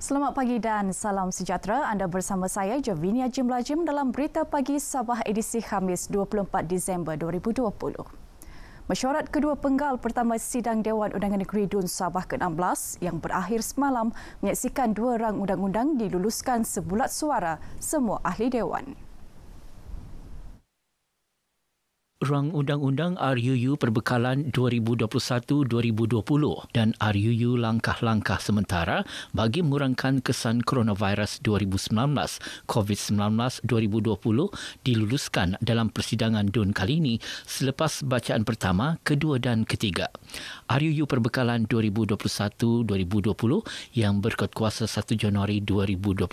Selamat pagi dan salam sejahtera. Anda bersama saya Jovinia Jim Lajim dalam Berita Pagi Sabah edisi Khamis 24 Disember 2020. Mesyuarat kedua penggal pertama Sidang Dewan Undangan Negeri Dun Sabah ke-16 yang berakhir semalam menyaksikan dua rang undang-undang diluluskan sebulat suara semua ahli Dewan. ruang undang-undang RUU perbekalan 2021-2020 dan RUU langkah-langkah sementara bagi mengurangkan kesan coronavirus 2019 COVID-19 2020 diluluskan dalam persidangan DUN kali ini selepas bacaan pertama, kedua dan ketiga. RUU perbekalan 2021-2020 yang berkuat kuasa 1 Januari 2021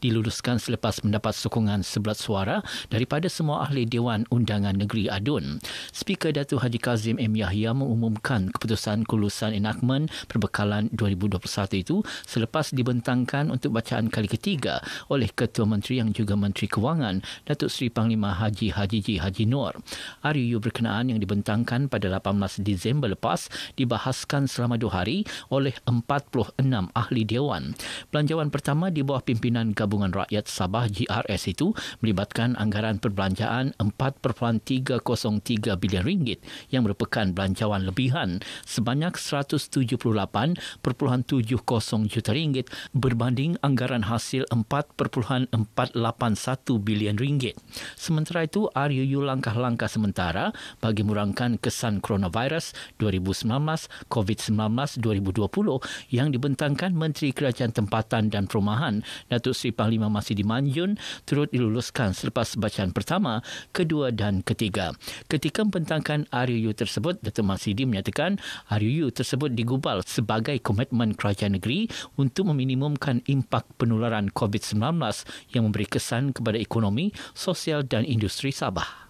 diluluskan selepas mendapat sokongan sebelah suara daripada semua ahli Dewan Undangan Negeri Negeri Adun. Speaker Datuk Haji Kazim M. Yahya mengumumkan keputusan kelulusan enakmen perbekalan 2021 itu selepas dibentangkan untuk bacaan kali ketiga oleh Ketua Menteri yang juga Menteri Kewangan, Datuk Seri Panglima Haji Haji Ji Haji Nur. RUU berkenaan yang dibentangkan pada 18 Disember lepas dibahaskan selama dua hari oleh 46 ahli dewan. Belanjawan pertama di bawah pimpinan Gabungan Rakyat Sabah GRS itu melibatkan anggaran perbelanjaan 4.3 3.03 bilion ringgit yang merupakan belanjawan lebihan sebanyak 178.70 juta ringgit berbanding anggaran hasil 4.481 bilion ringgit. Sementara itu, RUU langkah-langkah sementara bagi mengurangkan kesan coronavirus 2019 COVID-19 2020 yang dibentangkan Menteri Kerajaan Tempatan dan Perumahan Datuk Seri Panglima Masih Dimanjun turut diluluskan selepas bacaan pertama, kedua dan ketiga. Malaysia. Ketika membentangkan RUU tersebut, Dr. Masidi menyatakan RUU tersebut digubal sebagai komitmen kerajaan negeri untuk meminimumkan impak penularan COVID-19 yang memberi kesan kepada ekonomi, sosial dan industri Sabah.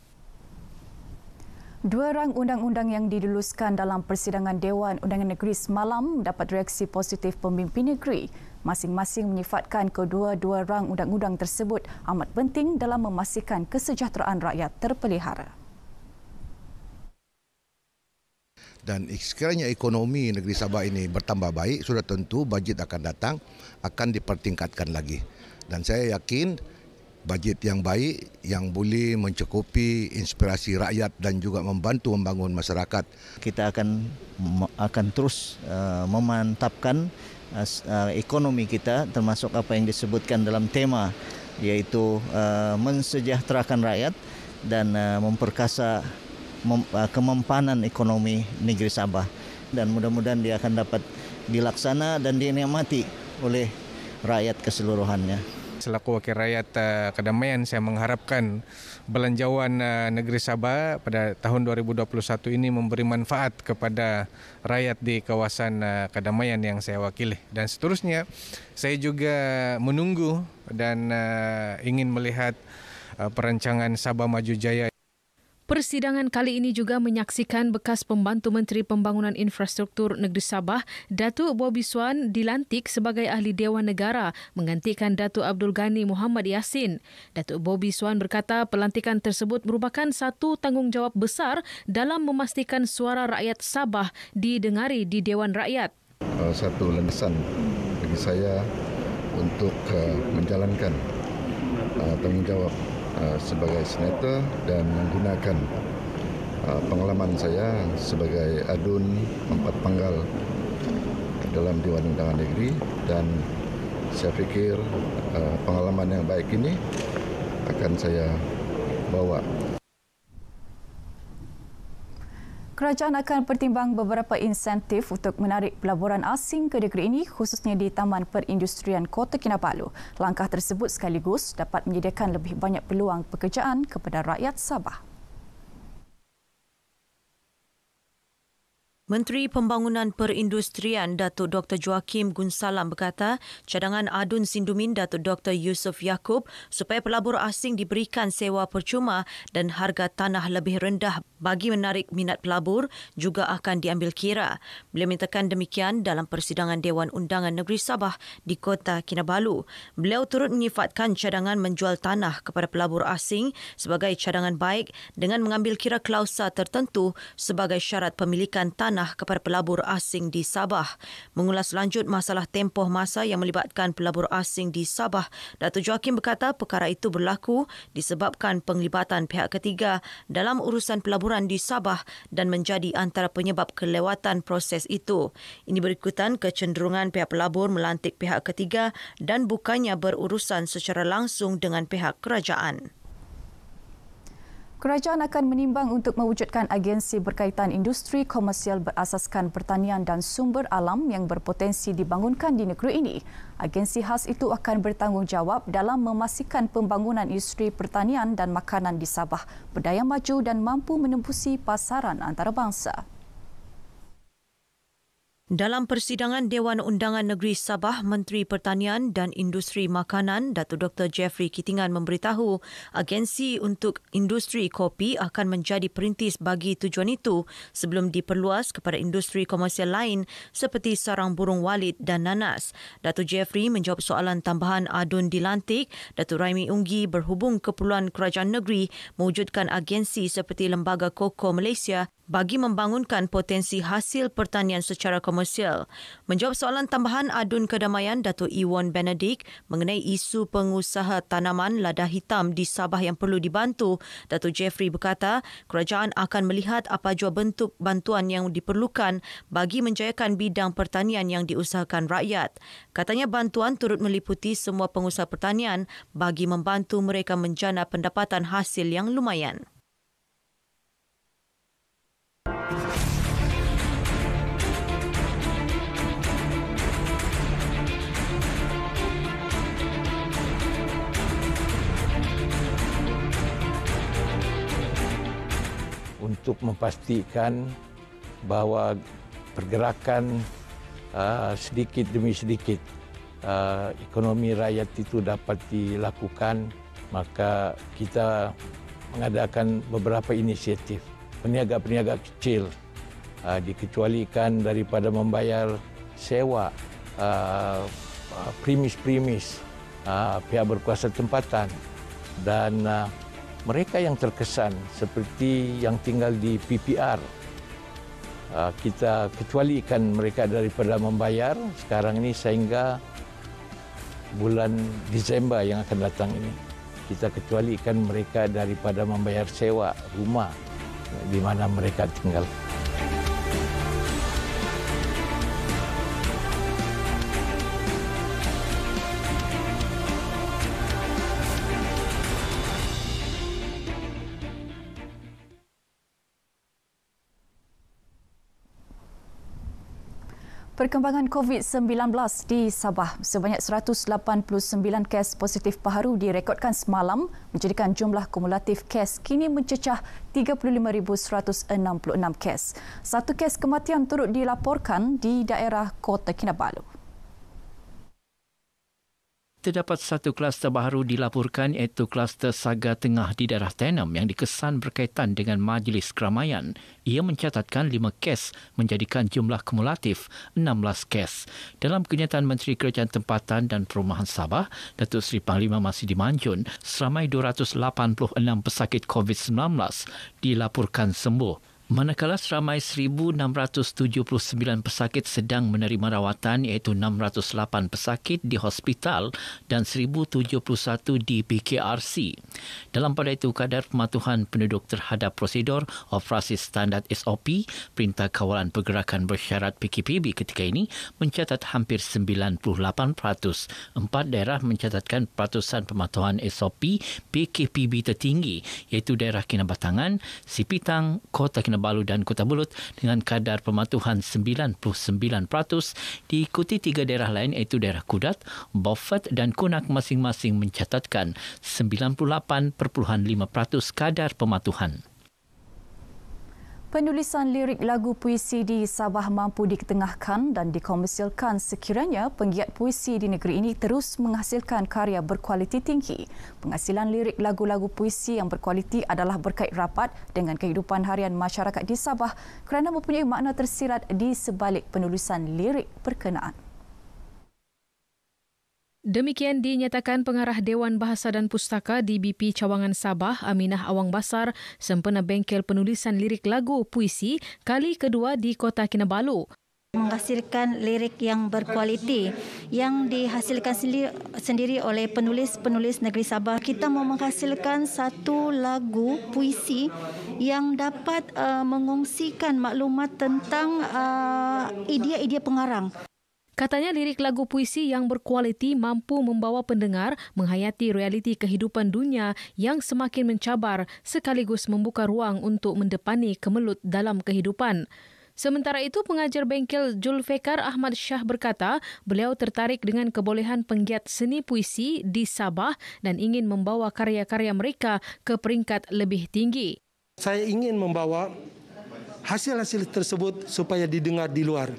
Dua rang undang-undang yang diluluskan dalam persidangan Dewan Undangan Negeri semalam mendapat reaksi positif pemimpin negeri. Masing-masing menyifatkan kedua-dua rang undang-undang tersebut amat penting dalam memastikan kesejahteraan rakyat terpelihara. dan sekiranya ekonomi negeri Sabah ini bertambah baik sudah tentu bajet akan datang akan dipertingkatkan lagi dan saya yakin bajet yang baik yang boleh mencukupi inspirasi rakyat dan juga membantu membangun masyarakat kita akan akan terus uh, memantapkan uh, ekonomi kita termasuk apa yang disebutkan dalam tema yaitu uh, mensejahterakan rakyat dan uh, memperkasa mem, eh, kemampanan ekonomi negeri Sabah dan mudah-mudahan dia akan dapat dilaksana dan dinikmati oleh rakyat keseluruhannya selaku wakil rakyat uh, kedamaian saya mengharapkan belanjawan uh, eh, negeri Sabah pada tahun 2021 ini memberi manfaat kepada rakyat di kawasan uh, kedamaian yang saya wakili dan seterusnya saya juga menunggu dan uh, ingin melihat uh, perancangan Sabah Maju Jaya Persidangan kali ini juga menyaksikan bekas pembantu Menteri Pembangunan Infrastruktur Negeri Sabah, Datuk Bobi Swan dilantik sebagai ahli Dewan Negara menggantikan Datuk Abdul Ghani Muhammad Yassin. Datuk Bobi Swan berkata pelantikan tersebut merupakan satu tanggungjawab besar dalam memastikan suara rakyat Sabah didengari di Dewan Rakyat. Satu lengesan bagi saya untuk uh, menjalankan uh, tanggungjawab Eh, sebagai senator dan menggunakan eh, pengalaman saya sebagai adun empat Penggal dalam Dewan Undangan Negeri dan saya fikir eh, pengalaman yang baik ini akan saya bawa kerajaan akan pertimbang beberapa insentif untuk menarik pelaburan asing ke negeri ini khususnya di Taman Perindustrian Kota Kinabalu. Langkah tersebut sekaligus dapat menyediakan lebih banyak peluang pekerjaan kepada rakyat Sabah. Menteri Pembangunan Perindustrian Datuk Dr. Joachim Gunsalam berkata, cadangan adun sindumin Datuk Dr. Yusuf Yaakob supaya pelabur asing diberikan sewa percuma dan harga tanah lebih rendah bagi menarik minat pelabur juga akan diambil kira. Beliau mintakan demikian dalam persidangan Dewan Undangan Negeri Sabah di Kota Kinabalu. Beliau turut menyifatkan cadangan menjual tanah kepada pelabur asing sebagai cadangan baik dengan mengambil kira klausa tertentu sebagai syarat pemilikan tanah tanah kepada pelabur asing di Sabah. Mengulas lanjut masalah tempoh masa yang melibatkan pelabur asing di Sabah, Dato Joakim berkata perkara itu berlaku disebabkan penglibatan pihak ketiga dalam urusan pelaburan di Sabah dan menjadi antara penyebab kelewatan proses itu. Ini berikutan kecenderungan pihak pelabur melantik pihak ketiga dan bukannya berurusan secara langsung dengan pihak kerajaan. Kerajaan akan menimbang untuk mewujudkan agensi berkaitan industri komersial berasaskan pertanian dan sumber alam yang berpotensi dibangunkan di negeri ini. Agensi khas itu akan bertanggungjawab dalam memastikan pembangunan industri pertanian dan makanan di Sabah berdaya maju dan mampu menembusi pasaran antarabangsa. Dalam persidangan Dewan Undangan Negeri Sabah, Menteri Pertanian dan Industri Makanan, Datuk Dr. Jeffrey Kitingan memberitahu agensi untuk industri kopi akan menjadi perintis bagi tujuan itu sebelum diperluas kepada industri komersial lain seperti sarang burung walid dan nanas. Datuk Jeffrey menjawab soalan tambahan adun dilantik. Datuk Raimi Unggi berhubung keperluan kerajaan negeri mewujudkan agensi seperti Lembaga Koko Malaysia bagi membangunkan potensi hasil pertanian secara komersial. Menjawab soalan tambahan adun kedamaian Dato' Iwan Benedict mengenai isu pengusaha tanaman lada hitam di Sabah yang perlu dibantu, Dato' Jeffrey berkata kerajaan akan melihat apa jua bentuk bantuan yang diperlukan bagi menjayakan bidang pertanian yang diusahakan rakyat. Katanya bantuan turut meliputi semua pengusaha pertanian bagi membantu mereka menjana pendapatan hasil yang lumayan. untuk memastikan bahawa pergerakan uh, sedikit demi sedikit uh, ekonomi rakyat itu dapat dilakukan maka kita mengadakan beberapa inisiatif peniaga-peniaga kecil uh, dikecualikan daripada membayar sewa uh, primis-primis uh, pihak berkuasa tempatan dan uh, mereka yang terkesan seperti yang tinggal di PPR ah, kita kecualikan mereka daripada membayar sekarang ini sehingga bulan Disember yang akan datang ini kita kecualikan mereka daripada membayar sewa rumah di mana mereka tinggal. Perkembangan COVID-19 di Sabah sebanyak 189 kes positif baru direkodkan semalam menjadikan jumlah kumulatif kes kini mencecah 35,166 kes. Satu kes kematian turut dilaporkan di daerah Kota Kinabalu terdapat satu kluster baru dilaporkan iaitu kluster Saga Tengah di daerah Tenem yang dikesan berkaitan dengan majlis keramaian. Ia mencatatkan lima kes menjadikan jumlah kumulatif 16 kes. Dalam kenyataan Menteri Kerajaan Tempatan dan Perumahan Sabah, Datuk Seri Panglima Masih Dimanjun, seramai 286 pesakit COVID-19 dilaporkan sembuh. Manakala seramai 1679 pesakit sedang menerima rawatan iaitu 608 pesakit di hospital dan 1071 di PKRC. Dalam pada itu kadar pematuhan penduduk terhadap prosedur operasi standard SOP Perintah Kawalan Pergerakan Bersyarat PKPB ketika ini mencatat hampir 98%. Empat daerah mencatatkan peratusan pematuhan SOP PKPB tertinggi iaitu daerah Kinabatangan, Sipitang, Kota Kinabatangan Balu dan Kota Bulut dengan kadar pematuhan 99% diikuti tiga daerah lain iaitu daerah Kudat, Beaufort dan Kunak masing-masing mencatatkan 98.5% kadar pematuhan. Penulisan lirik lagu puisi di Sabah mampu diketengahkan dan dikomersilkan sekiranya penggiat puisi di negeri ini terus menghasilkan karya berkualiti tinggi. Penghasilan lirik lagu-lagu puisi yang berkualiti adalah berkait rapat dengan kehidupan harian masyarakat di Sabah kerana mempunyai makna tersirat di sebalik penulisan lirik berkenaan. Demikian dinyatakan pengarah Dewan Bahasa dan Pustaka DBP Cawangan Sabah, Aminah Awang Basar, sempena bengkel penulisan lirik lagu puisi kali kedua di Kota Kinabalu menghasilkan lirik yang berkualiti yang dihasilkan sendiri, oleh penulis-penulis negeri Sabah. Kita mau menghasilkan satu lagu puisi yang dapat eh, mengungsikan maklumat tentang eh, idea-idea pengarang. Katanya lirik lagu puisi yang berkualiti mampu membawa pendengar menghayati realiti kehidupan dunia yang semakin mencabar sekaligus membuka ruang untuk mendepani kemelut dalam kehidupan. Sementara itu, pengajar bengkel Julfekar Ahmad Shah berkata, beliau tertarik dengan kebolehan penggiat seni puisi di Sabah dan ingin membawa karya-karya mereka ke peringkat lebih tinggi. Saya ingin membawa hasil-hasil tersebut supaya didengar di luar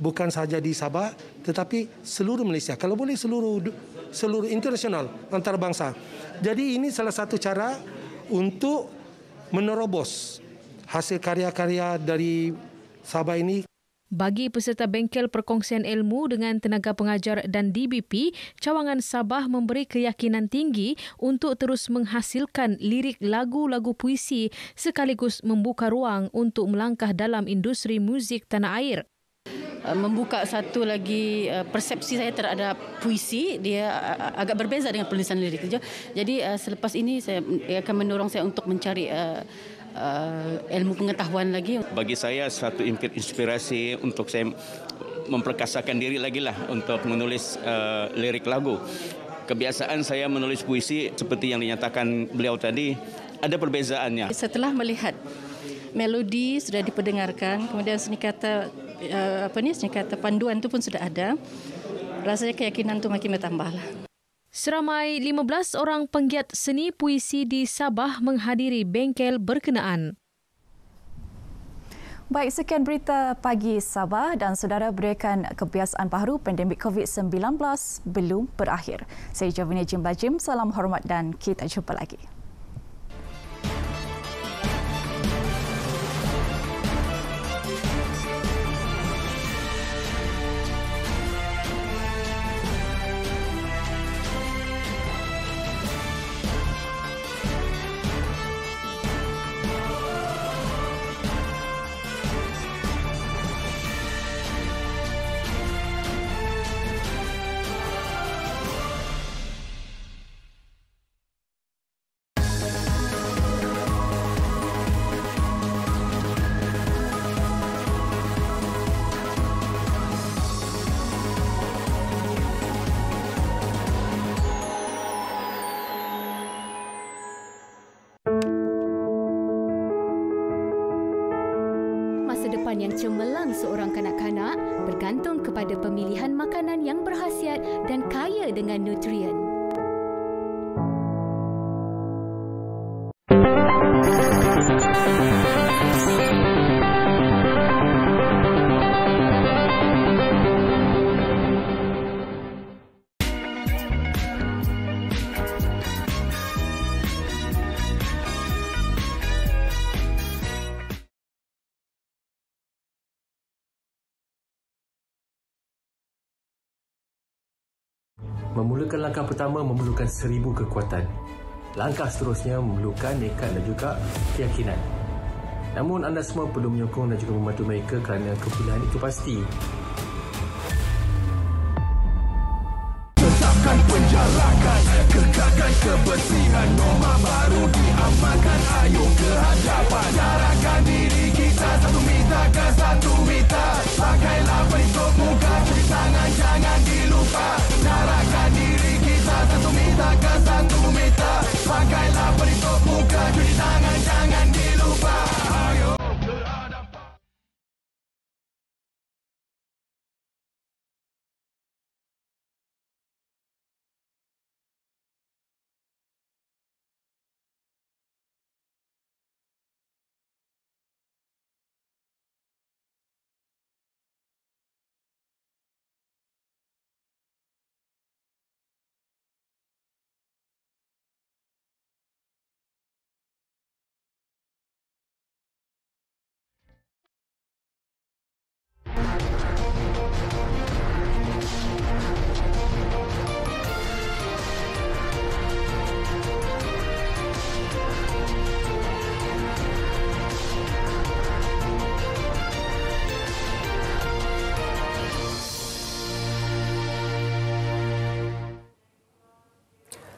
bukan sahaja di Sabah tetapi seluruh Malaysia kalau boleh seluruh seluruh internasional antarabangsa jadi ini salah satu cara untuk menerobos hasil karya-karya dari Sabah ini bagi peserta bengkel perkongsian ilmu dengan tenaga pengajar dan DBP, cawangan Sabah memberi keyakinan tinggi untuk terus menghasilkan lirik lagu-lagu puisi sekaligus membuka ruang untuk melangkah dalam industri muzik tanah air. Eh, membuka satu lagi eh, persepsi saya terhadap puisi dia eh, agak berbeza dengan penulisan lirik jadi selepas ini saya akan mendorong saya untuk mencari ilmu pengetahuan lagi bagi saya satu inspirasi untuk saya memperkasakan diri lagi lah untuk menulis lirik lagu kebiasaan saya menulis puisi seperti yang dinyatakan beliau tadi ada perbezaannya setelah melihat melodi sudah diperdengarkan kemudian seni kata uh, apa ni kata panduan tu pun sudah ada. Rasanya keyakinan tu makin bertambahlah. lah. Seramai 15 orang penggiat seni puisi di Sabah menghadiri bengkel berkenaan. Baik, sekian berita pagi Sabah dan saudara berikan kebiasaan baru pandemik COVID-19 belum berakhir. Saya Jovina Jim Bajim, salam hormat dan kita jumpa lagi. cemerlang seorang kanak-kanak bergantung kepada pemilihan makanan yang berkhasiat dan kaya dengan nutrien. Memulakan langkah pertama memerlukan seribu kekuatan. Langkah seterusnya memerlukan nekat dan juga keyakinan. Namun anda semua perlu menyokong dan juga membantu mereka kerana kepulihan itu pasti. Tetapkan penjarakan, kekalkan kebersihan, norma baru diamalkan, ayo ke hadapan. Jarakan diri kita, satu mita ke satu mita, pakailah pelitup muka, cuci tangan, jangan diri.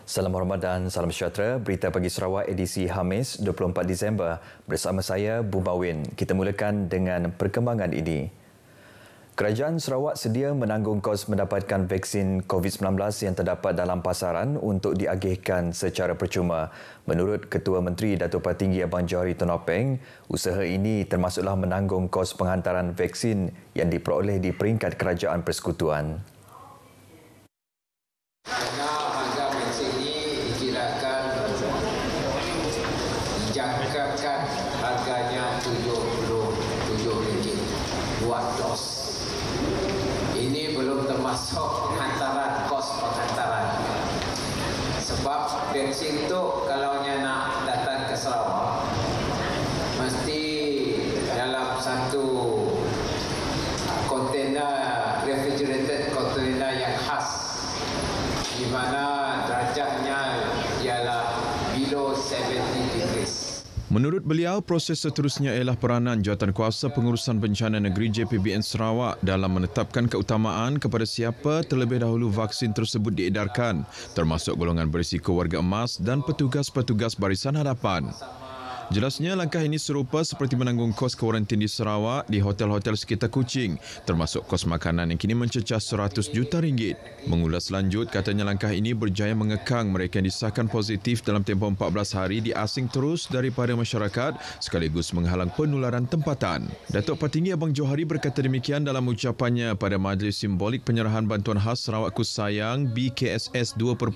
Salam hormat dan salam sejahtera. Berita pagi Sarawak edisi Hamis 24 Disember bersama saya Bumbawin. Kita mulakan dengan perkembangan ini. Kerajaan Sarawak sedia menanggung kos mendapatkan vaksin COVID-19 yang terdapat dalam pasaran untuk diagihkan secara percuma. Menurut Ketua Menteri Datuk Patinggi Abang Johari Tonopeng, usaha ini termasuklah menanggung kos penghantaran vaksin yang diperoleh di peringkat Kerajaan Persekutuan. satu kontena refrigerated kontena yang khas di mana derajatnya ialah below 70 degrees. Menurut beliau, proses seterusnya ialah peranan jawatan kuasa pengurusan bencana negeri JPBN Sarawak dalam menetapkan keutamaan kepada siapa terlebih dahulu vaksin tersebut diedarkan, termasuk golongan berisiko warga emas dan petugas-petugas barisan hadapan. Jelasnya langkah ini serupa seperti menanggung kos kuarantin di Sarawak di hotel-hotel sekitar Kuching termasuk kos makanan yang kini mencecah 100 juta ringgit. Mengulas lanjut katanya langkah ini berjaya mengekang mereka yang disahkan positif dalam tempoh 14 hari di asing terus daripada masyarakat sekaligus menghalang penularan tempatan. Datuk Patinggi Abang Johari berkata demikian dalam ucapannya pada majlis simbolik penyerahan bantuan khas Sarawak Kusayang BKSS 2.0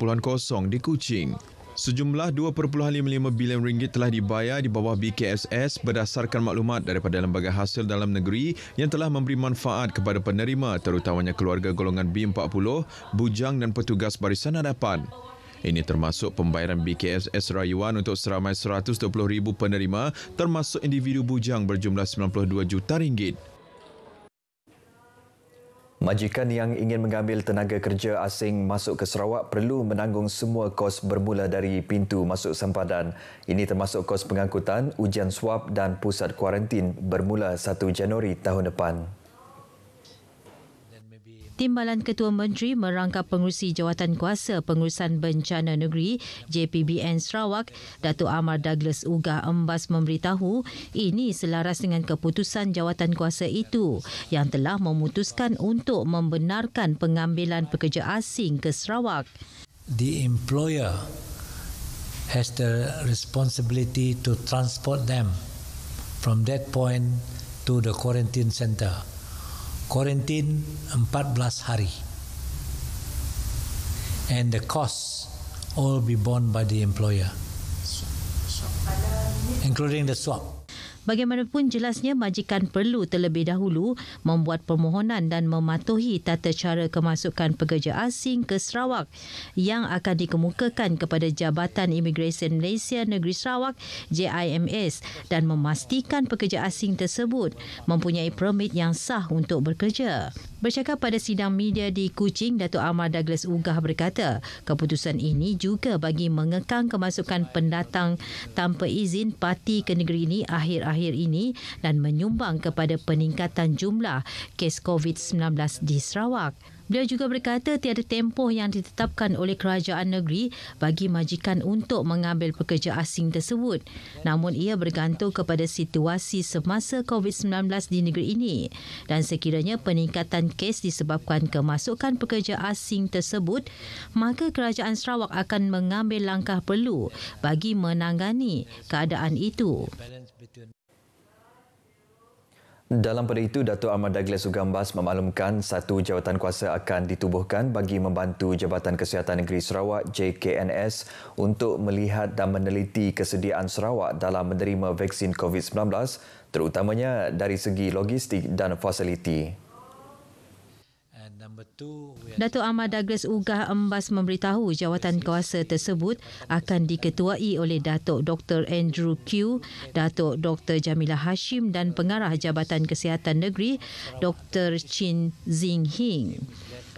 di Kuching. Sejumlah 2.5 bilion ringgit telah dibayar di bawah BKSS berdasarkan maklumat daripada Lembaga Hasil Dalam Negeri yang telah memberi manfaat kepada penerima terutamanya keluarga golongan B40, bujang dan petugas barisan hadapan. Ini termasuk pembayaran BKSS rayuan untuk seramai 120,000 penerima termasuk individu bujang berjumlah 92 juta ringgit. Majikan yang ingin mengambil tenaga kerja asing masuk ke Sarawak perlu menanggung semua kos bermula dari pintu masuk sempadan. Ini termasuk kos pengangkutan, ujian swab dan pusat kuarantin bermula 1 Januari tahun depan. Timbalan Ketua Menteri merangkap Pengerusi Jawatan Kuasa Pengurusan Bencana Negeri JPBN Sarawak, Datuk Amar Douglas Uga Embas memberitahu ini selaras dengan keputusan jawatan kuasa itu yang telah memutuskan untuk membenarkan pengambilan pekerja asing ke Sarawak. The employer has the responsibility to transport them from that point to the quarantine centre quarantine 14 hari and the cost all be borne by the employer including the swap Bagaimanapun jelasnya majikan perlu terlebih dahulu membuat permohonan dan mematuhi tata cara kemasukan pekerja asing ke Sarawak yang akan dikemukakan kepada Jabatan Imigresen Malaysia Negeri Sarawak JIMS dan memastikan pekerja asing tersebut mempunyai permit yang sah untuk bekerja. Bercakap pada sidang media di Kuching, Datuk Amar Douglas Ugah berkata, keputusan ini juga bagi mengekang kemasukan pendatang tanpa izin parti ke negeri ini akhir akhir ini dan menyumbang kepada peningkatan jumlah kes COVID-19 di Sarawak. Beliau juga berkata tiada tempoh yang ditetapkan oleh kerajaan negeri bagi majikan untuk mengambil pekerja asing tersebut. Namun ia bergantung kepada situasi semasa COVID-19 di negeri ini. Dan sekiranya peningkatan kes disebabkan kemasukan pekerja asing tersebut, maka kerajaan Sarawak akan mengambil langkah perlu bagi menangani keadaan itu. Dalam pada itu, Datuk Ahmad Douglas Ugambas memaklumkan satu jawatan kuasa akan ditubuhkan bagi membantu Jabatan Kesihatan Negeri Sarawak JKNS untuk melihat dan meneliti kesediaan Sarawak dalam menerima vaksin COVID-19 terutamanya dari segi logistik dan fasiliti. Datuk Ahmad Douglas Ugah Embas memberitahu jawatan kuasa tersebut akan diketuai oleh Datuk Dr. Andrew Q, Datuk Dr. Jamila Hashim dan Pengarah Jabatan Kesihatan Negeri Dr. Chin Zing Hing.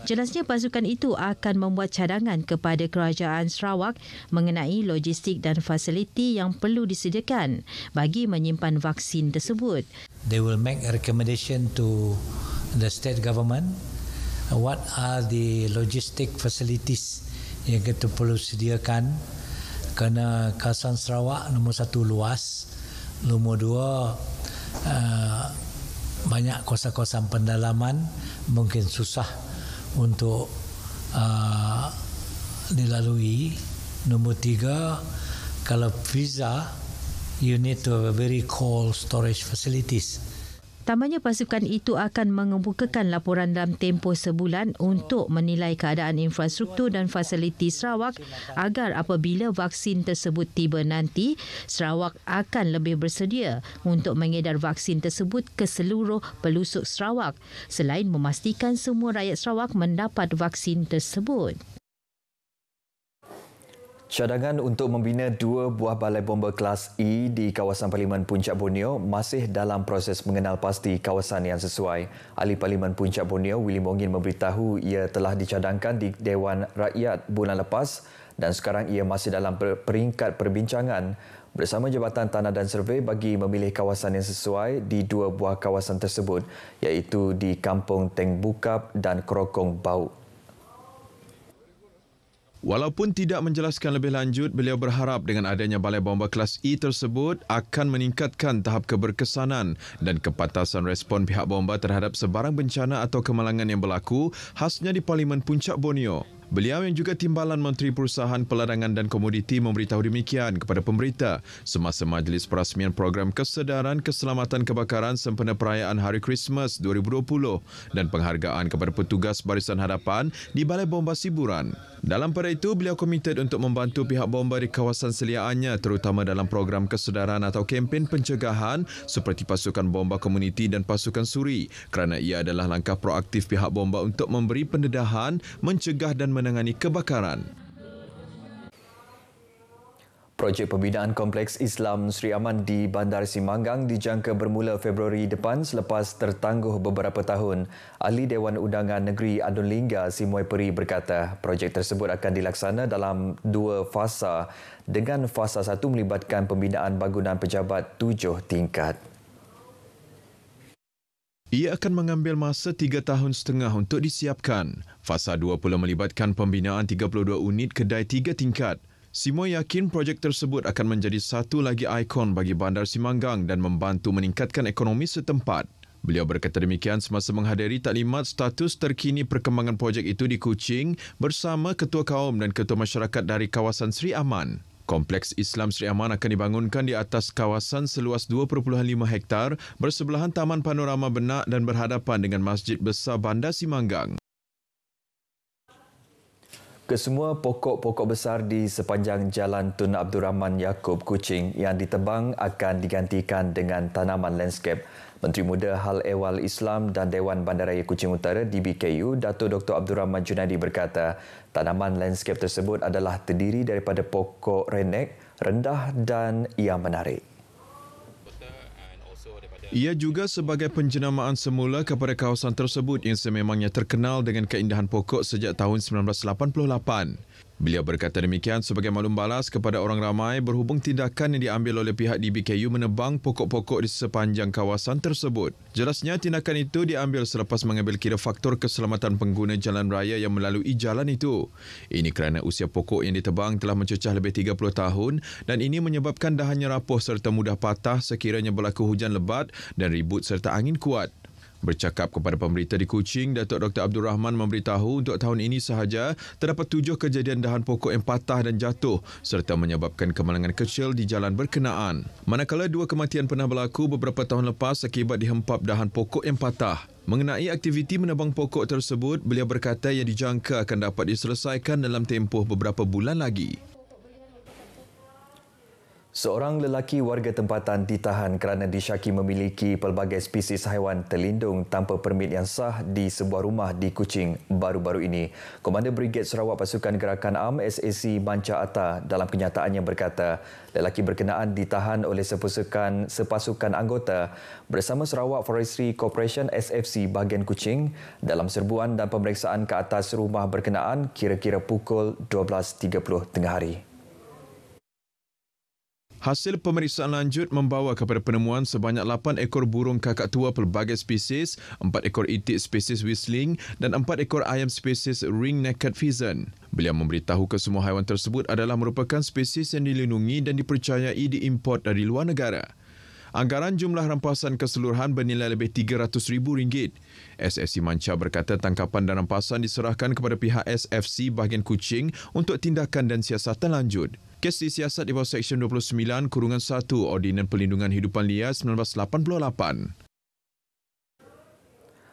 Jelasnya pasukan itu akan membuat cadangan kepada kerajaan Sarawak mengenai logistik dan fasiliti yang perlu disediakan bagi menyimpan vaksin tersebut. They will make a recommendation to the state government Uh, what are the logistic facilities yang kita perlu sediakan kerana kawasan Sarawak nombor satu luas nombor dua uh, banyak kawasan-kawasan pendalaman mungkin susah untuk uh, dilalui nombor tiga kalau visa you need to have a very cold storage facilities Tambahnya pasukan itu akan mengemukakan laporan dalam tempoh sebulan untuk menilai keadaan infrastruktur dan fasiliti Sarawak agar apabila vaksin tersebut tiba nanti, Sarawak akan lebih bersedia untuk mengedar vaksin tersebut ke seluruh pelusuk Sarawak selain memastikan semua rakyat Sarawak mendapat vaksin tersebut. Cadangan untuk membina dua buah balai bomba kelas E di kawasan Parlimen Puncak Borneo masih dalam proses mengenal pasti kawasan yang sesuai. Ahli Parlimen Puncak Borneo, William Ongin memberitahu ia telah dicadangkan di Dewan Rakyat bulan lepas dan sekarang ia masih dalam peringkat perbincangan bersama Jabatan Tanah dan Survei bagi memilih kawasan yang sesuai di dua buah kawasan tersebut iaitu di Kampung Teng Bukap dan Kerokong Bauk. Walaupun tidak menjelaskan lebih lanjut, beliau berharap dengan adanya balai bomba kelas E tersebut akan meningkatkan tahap keberkesanan dan kepatasan respon pihak bomba terhadap sebarang bencana atau kemalangan yang berlaku, khasnya di Parlimen Puncak Borneo. Beliau yang juga timbalan Menteri Perusahaan Pelarangan dan Komoditi memberitahu demikian kepada pemberita semasa majlis perasmian program kesedaran keselamatan kebakaran sempena perayaan Hari Krismas 2020 dan penghargaan kepada petugas barisan hadapan di Balai Bomba Siburan. Dalam pada itu, beliau komited untuk membantu pihak bomba di kawasan seliaannya terutama dalam program kesedaran atau kempen pencegahan seperti pasukan bomba komuniti dan pasukan suri kerana ia adalah langkah proaktif pihak bomba untuk memberi pendedahan, mencegah dan menangani kebakaran. Projek pembinaan Kompleks Islam Sri Aman di Bandar Simanggang dijangka bermula Februari depan selepas tertangguh beberapa tahun. Ahli Dewan Undangan Negeri Adun Lingga Simoy Peri berkata projek tersebut akan dilaksana dalam dua fasa dengan fasa satu melibatkan pembinaan bangunan pejabat tujuh tingkat. Ia akan mengambil masa tiga tahun setengah untuk disiapkan. Fasa 2 pula melibatkan pembinaan 32 unit kedai tiga tingkat. Simo yakin projek tersebut akan menjadi satu lagi ikon bagi Bandar Simanggang dan membantu meningkatkan ekonomi setempat. Beliau berkata demikian semasa menghadiri taklimat status terkini perkembangan projek itu di Kuching bersama Ketua Kaum dan Ketua Masyarakat dari kawasan Sri Aman. Kompleks Islam Sri Aman akan dibangunkan di atas kawasan seluas 2.5 hektar bersebelahan Taman Panorama Benak dan berhadapan dengan Masjid Besar Bandar Simanggang. Kesemua pokok-pokok besar di sepanjang Jalan Tun Abdul Rahman Yaakob Kuching yang ditebang akan digantikan dengan tanaman landscape. Menteri Muda Hal Ehwal Islam dan Dewan Bandaraya Kuching Utara DBKU, Dato' Dr. Abdul Rahman Junadi berkata, tanaman landscape tersebut adalah terdiri daripada pokok renek, rendah dan yang menarik. Ia juga sebagai penjenamaan semula kepada kawasan tersebut yang sememangnya terkenal dengan keindahan pokok sejak tahun 1988. Beliau berkata demikian sebagai maklum balas kepada orang ramai berhubung tindakan yang diambil oleh pihak DBKU menebang pokok-pokok di sepanjang kawasan tersebut. Jelasnya tindakan itu diambil selepas mengambil kira faktor keselamatan pengguna jalan raya yang melalui jalan itu. Ini kerana usia pokok yang ditebang telah mencecah lebih 30 tahun dan ini menyebabkan dahannya rapuh serta mudah patah sekiranya berlaku hujan lebat dan ribut serta angin kuat. Bercakap kepada pemberita di Kuching, Datuk Dr. Abdul Rahman memberitahu untuk tahun ini sahaja terdapat tujuh kejadian dahan pokok yang patah dan jatuh serta menyebabkan kemalangan kecil di jalan berkenaan. Manakala dua kematian pernah berlaku beberapa tahun lepas akibat dihempap dahan pokok yang patah. Mengenai aktiviti menebang pokok tersebut, beliau berkata yang dijangka akan dapat diselesaikan dalam tempoh beberapa bulan lagi. Seorang lelaki warga tempatan ditahan kerana disyaki memiliki pelbagai spesies haiwan terlindung tanpa permit yang sah di sebuah rumah di Kuching baru-baru ini. Komander Brigade Sarawak Pasukan Gerakan Am SAC Manca Atta dalam kenyataannya berkata, lelaki berkenaan ditahan oleh sepasukan sepasukan anggota bersama Sarawak Forestry Corporation SFC bahagian Kuching dalam serbuan dan pemeriksaan ke atas rumah berkenaan kira-kira pukul 12.30 tengah hari. Hasil pemeriksaan lanjut membawa kepada penemuan sebanyak 8 ekor burung kakak tua pelbagai spesies, 4 ekor itik spesies whistling dan 4 ekor ayam spesies ring-necked pheasant. Beliau memberitahu kesemua semua haiwan tersebut adalah merupakan spesies yang dilindungi dan dipercayai diimport dari luar negara. Anggaran jumlah rampasan keseluruhan bernilai lebih rm ringgit. SFC Manca berkata tangkapan dan rampasan diserahkan kepada pihak SFC bahagian Kuching untuk tindakan dan siasatan lanjut. Kes disiasat di bawah Seksyen 29 Kurungan 1 Ordinan Pelindungan Hidupan Liar 1988.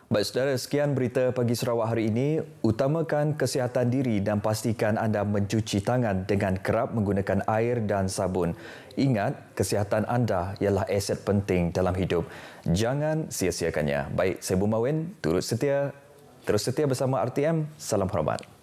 Baik saudara, sekian berita pagi Sarawak hari ini. Utamakan kesihatan diri dan pastikan anda mencuci tangan dengan kerap menggunakan air dan sabun. Ingat, kesihatan anda ialah aset penting dalam hidup. Jangan sia-siakannya. Baik, saya Bumawin, turut setia. Terus setia bersama RTM. Salam hormat.